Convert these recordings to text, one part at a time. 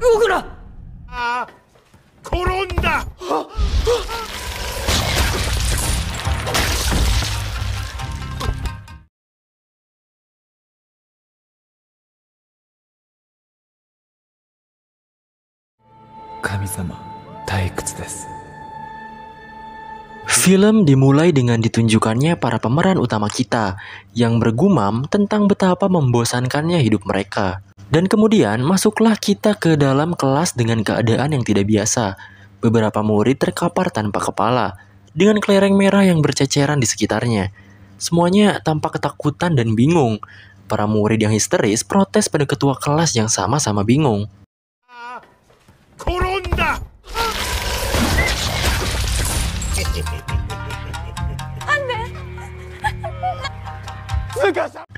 動くなあ転んだ神様退屈です Film dimulai dengan ditunjukkannya para pemeran utama kita yang bergumam tentang betapa membosankannya hidup mereka. Dan kemudian masuklah kita ke dalam kelas dengan keadaan yang tidak biasa. Beberapa murid terkapar tanpa kepala, dengan kelereng merah yang berceceran di sekitarnya. Semuanya tampak ketakutan dan bingung. Para murid yang histeris protes pada ketua kelas yang sama-sama bingung.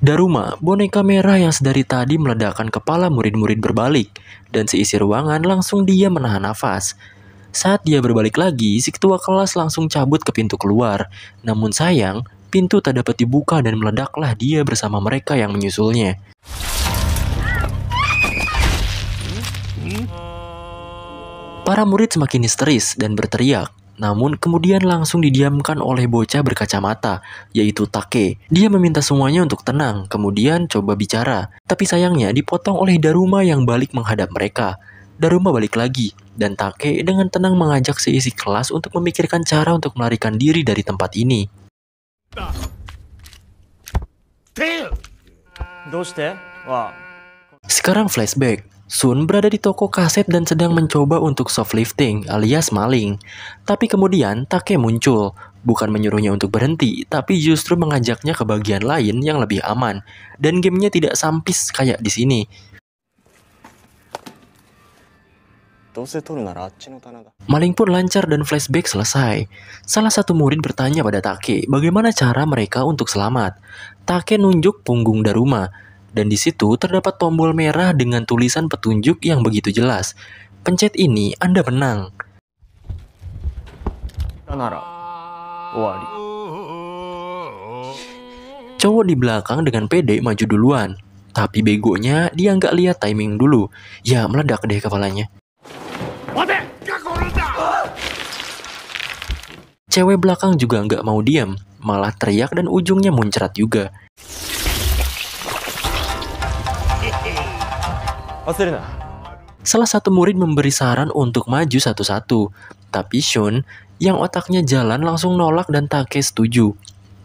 Daruma, boneka merah yang sedari tadi meledakkan kepala murid-murid berbalik, dan seisi ruangan langsung dia menahan nafas. Saat dia berbalik lagi, si ketua kelas langsung cabut ke pintu keluar. Namun sayang, pintu tak dapat dibuka dan meledaklah dia bersama mereka yang menyusulnya. Para murid semakin histeris dan berteriak, namun kemudian langsung didiamkan oleh bocah berkacamata, yaitu Take. Dia meminta semuanya untuk tenang, kemudian coba bicara. Tapi sayangnya dipotong oleh Daruma yang balik menghadap mereka. Daruma balik lagi, dan Take dengan tenang mengajak seisi kelas untuk memikirkan cara untuk melarikan diri dari tempat ini. Sekarang flashback, Sun berada di toko kaset dan sedang mencoba untuk soft lifting alias maling. Tapi kemudian Take muncul, bukan menyuruhnya untuk berhenti, tapi justru mengajaknya ke bagian lain yang lebih aman. Dan gamenya tidak sampis kayak di sini. Maling pun lancar dan flashback selesai. Salah satu murid bertanya pada Take bagaimana cara mereka untuk selamat. Take nunjuk punggung Daruma, dan di situ terdapat tombol merah dengan tulisan petunjuk yang begitu jelas. Pencet ini, Anda menang. Cowok di belakang dengan pede maju duluan. Tapi begonya, dia nggak lihat timing dulu. Ya, meledak deh kepalanya. Cewek belakang juga nggak mau diam, malah teriak dan ujungnya muncrat juga. Salah satu murid memberi saran untuk maju satu-satu, tapi Shun yang otaknya jalan langsung nolak dan Take setuju.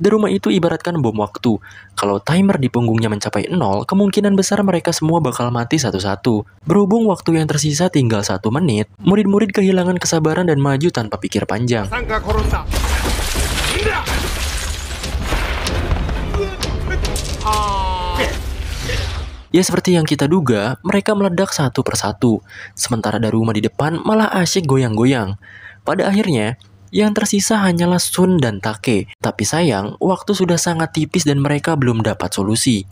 Di rumah itu ibaratkan bom waktu. Kalau timer di punggungnya mencapai nol, kemungkinan besar mereka semua bakal mati satu-satu. Berhubung waktu yang tersisa tinggal satu menit, murid-murid kehilangan kesabaran dan maju tanpa pikir panjang. Ya seperti yang kita duga, mereka meledak satu persatu, sementara dari rumah di depan malah asyik goyang-goyang. Pada akhirnya, yang tersisa hanyalah Sun dan Take. Tapi sayang, waktu sudah sangat tipis dan mereka belum dapat solusi.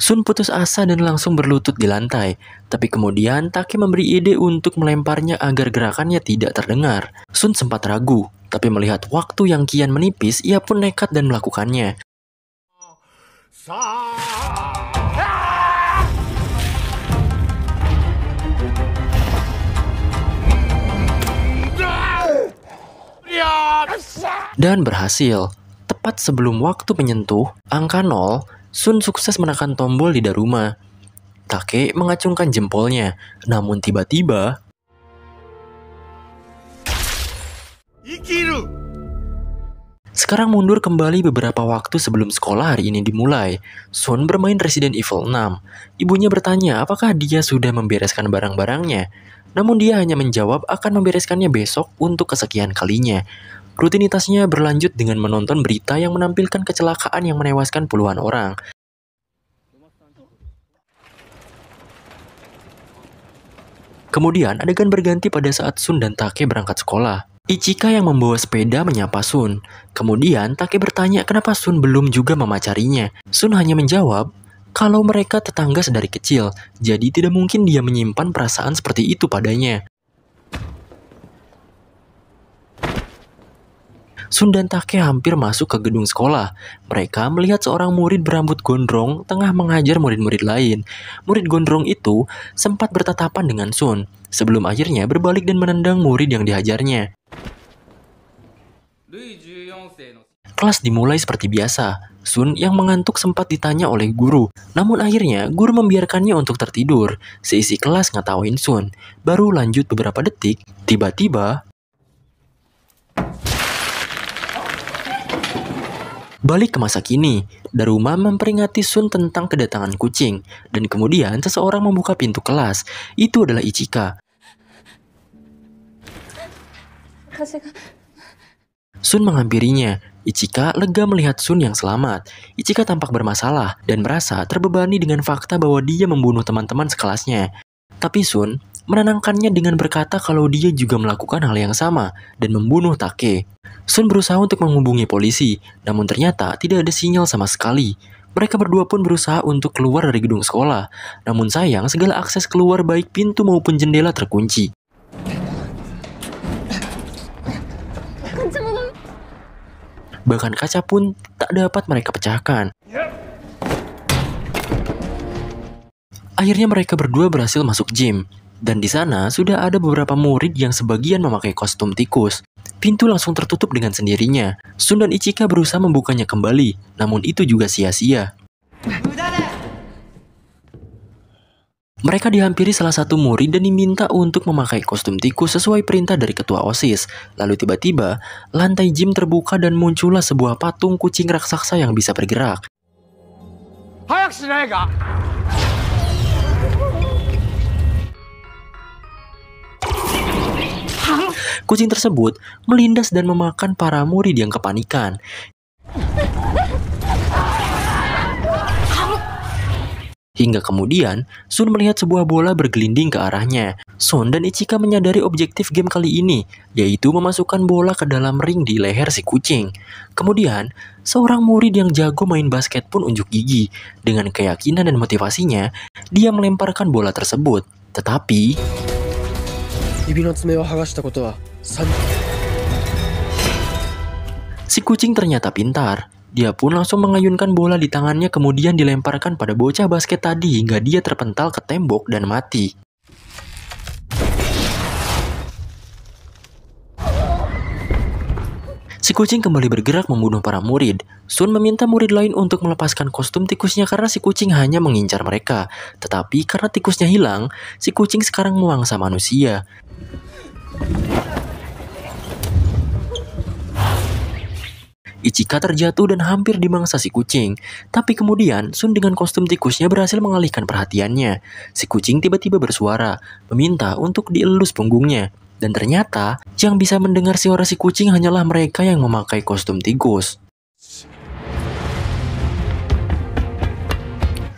Sun putus asa dan langsung berlutut di lantai. Tapi kemudian Take memberi ide untuk melemparnya agar gerakannya tidak terdengar. Sun sempat ragu, tapi melihat waktu yang kian menipis, ia pun nekat dan melakukannya. Dan berhasil. Tepat sebelum waktu menyentuh, angka 0, Sun sukses menekan tombol di Daruma. Take mengacungkan jempolnya, namun tiba-tiba Ikiru. Sekarang mundur kembali beberapa waktu sebelum sekolah hari ini dimulai. Sun bermain Resident Evil 6. Ibunya bertanya apakah dia sudah membereskan barang-barangnya. Namun dia hanya menjawab akan membereskannya besok untuk kesekian kalinya. Rutinitasnya berlanjut dengan menonton berita yang menampilkan kecelakaan yang menewaskan puluhan orang. Kemudian adegan berganti pada saat Sun dan Take berangkat sekolah. Ichika yang membawa sepeda menyapa Sun. Kemudian Take bertanya kenapa Sun belum juga memacarinya. Sun hanya menjawab, kalau mereka tetangga sedari kecil, jadi tidak mungkin dia menyimpan perasaan seperti itu padanya. Sun dan Take hampir masuk ke gedung sekolah. Mereka melihat seorang murid berambut gondrong tengah mengajar murid-murid lain. Murid gondrong itu sempat bertatapan dengan Sun, sebelum akhirnya berbalik dan menendang murid yang dihajarnya. Kelas dimulai seperti biasa. Sun yang mengantuk sempat ditanya oleh guru, namun akhirnya guru membiarkannya untuk tertidur. Seisi kelas ngatawain Sun. Baru lanjut beberapa detik, tiba-tiba Kembali ke masa kini, Daruma memperingati Sun tentang kedatangan kucing, dan kemudian seseorang membuka pintu kelas. Itu adalah Ichika. Sun menghampirinya. Ichika lega melihat Sun yang selamat. Ichika tampak bermasalah dan merasa terbebani dengan fakta bahwa dia membunuh teman-teman sekelasnya. Tapi Sun menenangkannya dengan berkata kalau dia juga melakukan hal yang sama dan membunuh Take. Sun berusaha untuk menghubungi polisi, namun ternyata tidak ada sinyal sama sekali. Mereka berdua pun berusaha untuk keluar dari gedung sekolah, namun sayang segala akses keluar baik pintu maupun jendela terkunci. Bahkan kaca pun tak dapat mereka pecahkan. Akhirnya mereka berdua berhasil masuk gym. Dan di sana sudah ada beberapa murid yang sebagian memakai kostum tikus. Pintu langsung tertutup dengan sendirinya. Sun dan Ichika berusaha membukanya kembali, namun itu juga sia-sia. Mereka dihampiri salah satu murid dan diminta untuk memakai kostum tikus sesuai perintah dari ketua OSIS. Lalu tiba-tiba, lantai gym terbuka dan muncullah sebuah patung kucing raksasa yang bisa bergerak. Kucing tersebut melindas dan memakan para murid yang kepanikan. Hingga kemudian, Sun melihat sebuah bola bergelinding ke arahnya. Sun dan Ichika menyadari objektif game kali ini, yaitu memasukkan bola ke dalam ring di leher si kucing. Kemudian, seorang murid yang jago main basket pun unjuk gigi. Dengan keyakinan dan motivasinya, dia melemparkan bola tersebut. Tetapi... 指の爪を剥がしたことは Si kucing ternyata pintar. Dia pun langsung mengayunkan bola di tangannya kemudian dilemparkan pada bocah basket tadi hingga dia terpental ke tembok dan mati. Si kucing kembali bergerak membunuh para murid. Sun meminta murid lain untuk melepaskan kostum tikusnya karena si kucing hanya mengincar mereka. Tetapi karena tikusnya hilang, si kucing sekarang memangsa manusia. Ichika terjatuh dan hampir dimangsa si kucing. Tapi kemudian, Sun dengan kostum tikusnya berhasil mengalihkan perhatiannya. Si kucing tiba-tiba bersuara, meminta untuk dielus punggungnya. Dan ternyata, yang bisa mendengar suara si kucing hanyalah mereka yang memakai kostum tikus.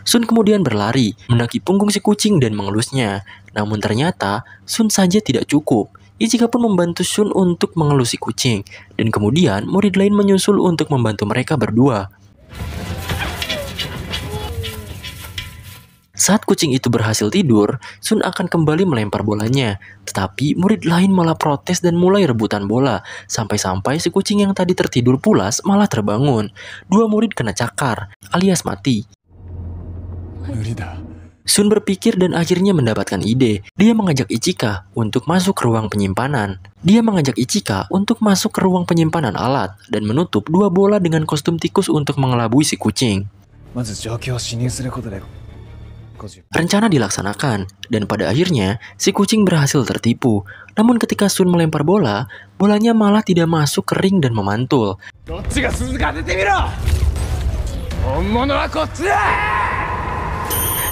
Sun kemudian berlari, mendaki punggung si kucing dan mengelusnya. Namun ternyata, Sun saja tidak cukup. Ichika pun membantu Shun untuk mengelusi kucing, dan kemudian murid lain menyusul untuk membantu mereka berdua. Saat kucing itu berhasil tidur, Sun akan kembali melempar bolanya. Tetapi murid lain malah protes dan mulai rebutan bola. Sampai-sampai si kucing yang tadi tertidur pulas malah terbangun. Dua murid kena cakar, alias mati. Murida. Sun berpikir dan akhirnya mendapatkan ide. Dia mengajak Ichika untuk masuk ke ruang penyimpanan. Dia mengajak Ichika untuk masuk ke ruang penyimpanan alat dan menutup dua bola dengan kostum tikus untuk mengelabui si kucing. Rencana dilaksanakan, dan pada akhirnya si kucing berhasil tertipu. Namun ketika Sun melempar bola, bolanya malah tidak masuk ke ring dan memantul.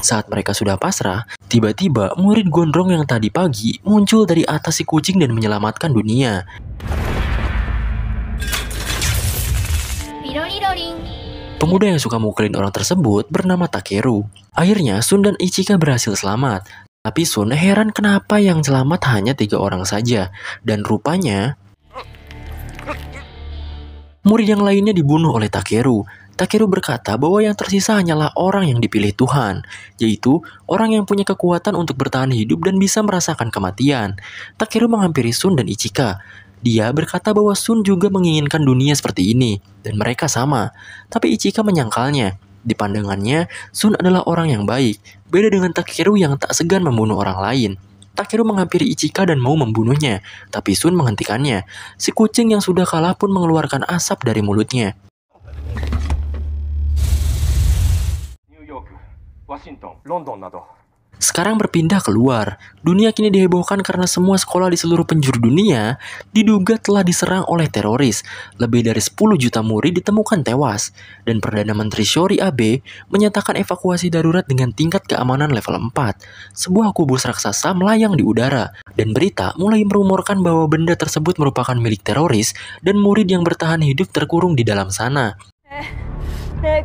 Saat mereka sudah pasrah, tiba-tiba murid gondrong yang tadi pagi muncul dari atas si kucing dan menyelamatkan dunia. Pemuda yang suka mukulin orang tersebut bernama Takeru. Akhirnya Sun dan Ichika berhasil selamat. Tapi Sun heran kenapa yang selamat hanya tiga orang saja. Dan rupanya... Murid yang lainnya dibunuh oleh Takeru. Takeru berkata bahwa yang tersisa hanyalah orang yang dipilih Tuhan, yaitu orang yang punya kekuatan untuk bertahan hidup dan bisa merasakan kematian. Takeru menghampiri Sun dan Ichika. Dia berkata bahwa Sun juga menginginkan dunia seperti ini, dan mereka sama. Tapi Ichika menyangkalnya. Di pandangannya, Sun adalah orang yang baik, beda dengan Takeru yang tak segan membunuh orang lain. Takeru menghampiri Ichika dan mau membunuhnya, tapi Sun menghentikannya. Si kucing yang sudah kalah pun mengeluarkan asap dari mulutnya. Washington, London atau sekarang berpindah keluar. Dunia kini dihebohkan karena semua sekolah di seluruh penjuru dunia diduga telah diserang oleh teroris. Lebih dari 10 juta murid ditemukan tewas. Dan Perdana Menteri Shori Abe menyatakan evakuasi darurat dengan tingkat keamanan level 4. Sebuah kubus raksasa melayang di udara. Dan berita mulai merumorkan bahwa benda tersebut merupakan milik teroris dan murid yang bertahan hidup terkurung di dalam sana. Eh. Ah.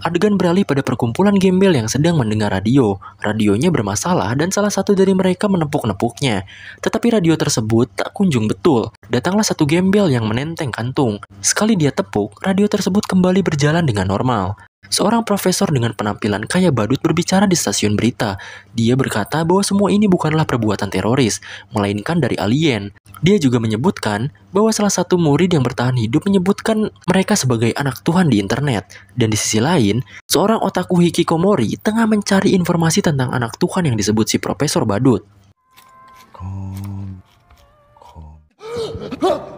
Adegan beralih pada perkumpulan gembel yang sedang mendengar radio. Radionya bermasalah dan salah satu dari mereka menepuk-nepuknya. Tetapi radio tersebut tak kunjung betul. Datanglah satu gembel yang menenteng kantung. Sekali dia tepuk, radio tersebut kembali berjalan dengan normal. Seorang profesor dengan penampilan kaya badut berbicara di stasiun berita. Dia berkata bahwa semua ini bukanlah perbuatan teroris, melainkan dari alien. Dia juga menyebutkan bahwa salah satu murid yang bertahan hidup menyebutkan mereka sebagai anak Tuhan di internet. Dan di sisi lain, seorang otaku hikikomori tengah mencari informasi tentang anak Tuhan yang disebut si Profesor Badut. Oh. Oh.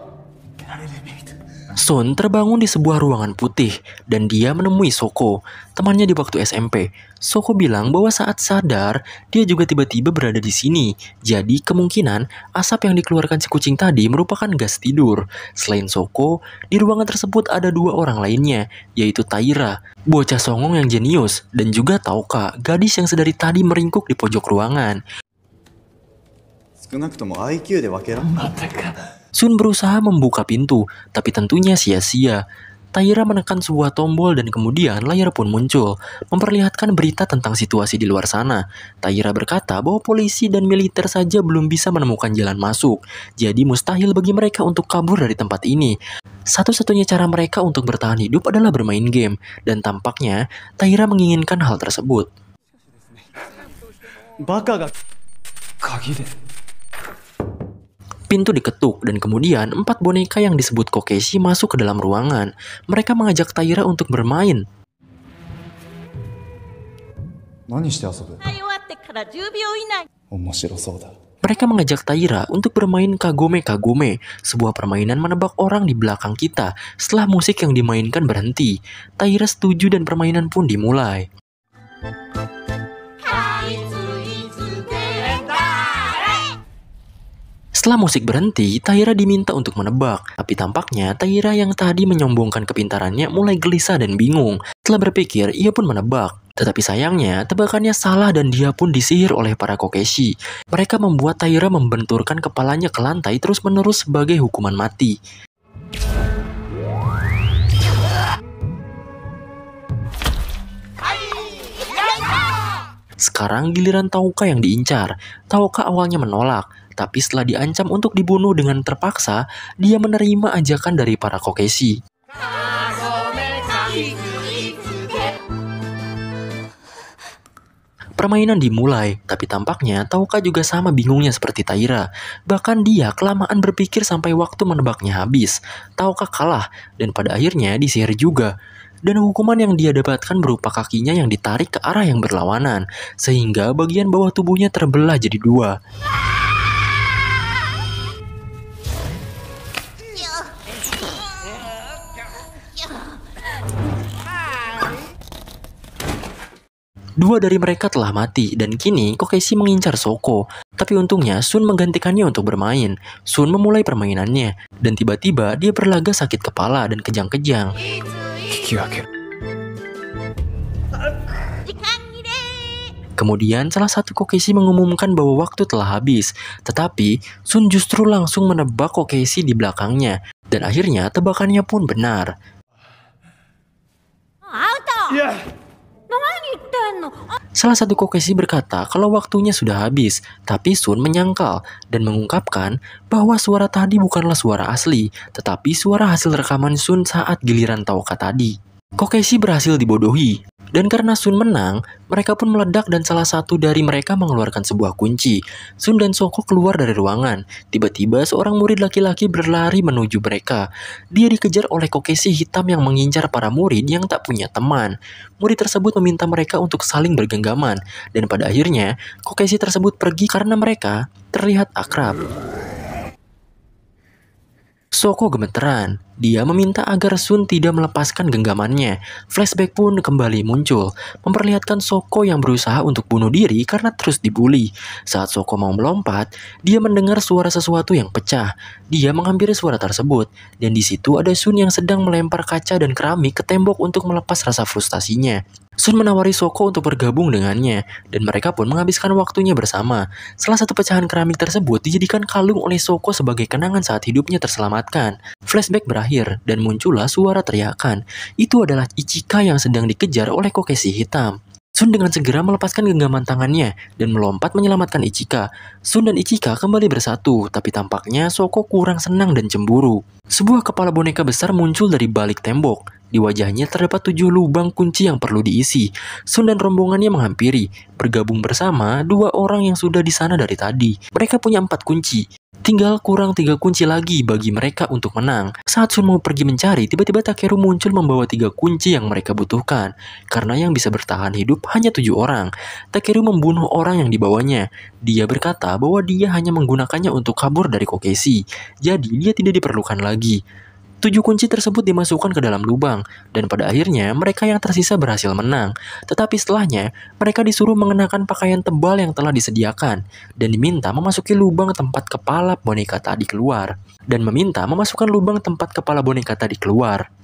Sun terbangun di sebuah ruangan putih dan dia menemui Soko, temannya di waktu SMP. Soko bilang bahwa saat sadar, dia juga tiba-tiba berada di sini. Jadi kemungkinan asap yang dikeluarkan si kucing tadi merupakan gas tidur. Selain Soko, di ruangan tersebut ada dua orang lainnya, yaitu Taira, bocah songong yang jenius, dan juga Tauka, gadis yang sedari tadi meringkuk di pojok ruangan. Sun berusaha membuka pintu, tapi tentunya sia-sia. Taira menekan sebuah tombol dan kemudian layar pun muncul, memperlihatkan berita tentang situasi di luar sana. Taira berkata bahwa polisi dan militer saja belum bisa menemukan jalan masuk, jadi mustahil bagi mereka untuk kabur dari tempat ini. Satu-satunya cara mereka untuk bertahan hidup adalah bermain game, dan tampaknya Taira menginginkan hal tersebut. Baka ga... Kagi de... Pintu diketuk dan kemudian empat boneka yang disebut Kokeshi masuk ke dalam ruangan. Mereka mengajak Taira untuk bermain. Mereka mengajak Taira untuk bermain kagome-kagome, sebuah permainan menebak orang di belakang kita setelah musik yang dimainkan berhenti. Taira setuju dan permainan pun dimulai. Setelah musik berhenti, Tahira diminta untuk menebak. Tapi tampaknya Tahira yang tadi menyombongkan kepintarannya mulai gelisah dan bingung. Setelah berpikir, ia pun menebak. Tetapi sayangnya, tebakannya salah dan dia pun disihir oleh para Kokeshi. Mereka membuat Taira membenturkan kepalanya ke lantai terus-menerus sebagai hukuman mati. Sekarang giliran Tauka yang diincar. Tauka awalnya menolak, tapi setelah diancam untuk dibunuh dengan terpaksa, dia menerima ajakan dari para Kokeshi. Permainan dimulai, tapi tampaknya Tauka juga sama bingungnya seperti Taira. Bahkan dia kelamaan berpikir sampai waktu menebaknya habis. Tauka kalah, dan pada akhirnya disihir juga. Dan hukuman yang dia dapatkan berupa kakinya yang ditarik ke arah yang berlawanan, sehingga bagian bawah tubuhnya terbelah jadi dua. Dua dari mereka telah mati dan kini Kokeshi mengincar Soko. Tapi untungnya Sun menggantikannya untuk bermain. Sun memulai permainannya dan tiba-tiba dia berlaga sakit kepala dan kejang-kejang. Kemudian salah satu Kokeshi mengumumkan bahwa waktu telah habis, tetapi Sun justru langsung menebak Kokeshi di belakangnya dan akhirnya tebakannya pun benar. Auto. Yeah. Salah satu Kokeshi berkata kalau waktunya sudah habis, tapi Sun menyangkal dan mengungkapkan bahwa suara tadi bukanlah suara asli, tetapi suara hasil rekaman Sun saat giliran Taoka tadi. Kokeshi berhasil dibodohi dan karena Sun menang, mereka pun meledak dan salah satu dari mereka mengeluarkan sebuah kunci. Sun dan Soko keluar dari ruangan. Tiba-tiba seorang murid laki-laki berlari menuju mereka. Dia dikejar oleh kokesi hitam yang mengincar para murid yang tak punya teman. Murid tersebut meminta mereka untuk saling bergenggaman. Dan pada akhirnya, kokesi tersebut pergi karena mereka terlihat akrab. Soko gemeteran. Dia meminta agar Sun tidak melepaskan genggamannya. Flashback pun kembali muncul, memperlihatkan Soko yang berusaha untuk bunuh diri karena terus dibully. Saat Soko mau melompat, dia mendengar suara sesuatu yang pecah. Dia menghampiri suara tersebut, dan di situ ada Sun yang sedang melempar kaca dan keramik ke tembok untuk melepas rasa frustasinya. Sun menawari Soko untuk bergabung dengannya, dan mereka pun menghabiskan waktunya bersama. Salah satu pecahan keramik tersebut dijadikan kalung oleh Soko sebagai kenangan saat hidupnya terselamatkan. Flashback berakhir, dan muncullah suara teriakan. Itu adalah Ichika yang sedang dikejar oleh kokesi hitam. Sun dengan segera melepaskan genggaman tangannya dan melompat menyelamatkan Ichika. Sun dan Ichika kembali bersatu, tapi tampaknya Soko kurang senang dan cemburu. Sebuah kepala boneka besar muncul dari balik tembok. Di wajahnya terdapat tujuh lubang kunci yang perlu diisi. Sun dan rombongannya menghampiri, bergabung bersama dua orang yang sudah di sana dari tadi. Mereka punya empat kunci. Tinggal kurang tiga kunci lagi bagi mereka untuk menang. Saat Sun mau pergi mencari, tiba-tiba Takeru muncul membawa tiga kunci yang mereka butuhkan. Karena yang bisa bertahan hidup hanya tujuh orang. Takeru membunuh orang yang dibawanya. Dia berkata bahwa dia hanya menggunakannya untuk kabur dari Kokeshi. Jadi dia tidak diperlukan lagi. Tujuh kunci tersebut dimasukkan ke dalam lubang, dan pada akhirnya mereka yang tersisa berhasil menang. Tetapi setelahnya, mereka disuruh mengenakan pakaian tebal yang telah disediakan, dan diminta memasuki lubang tempat kepala boneka tadi keluar, dan meminta memasukkan lubang tempat kepala boneka tadi keluar.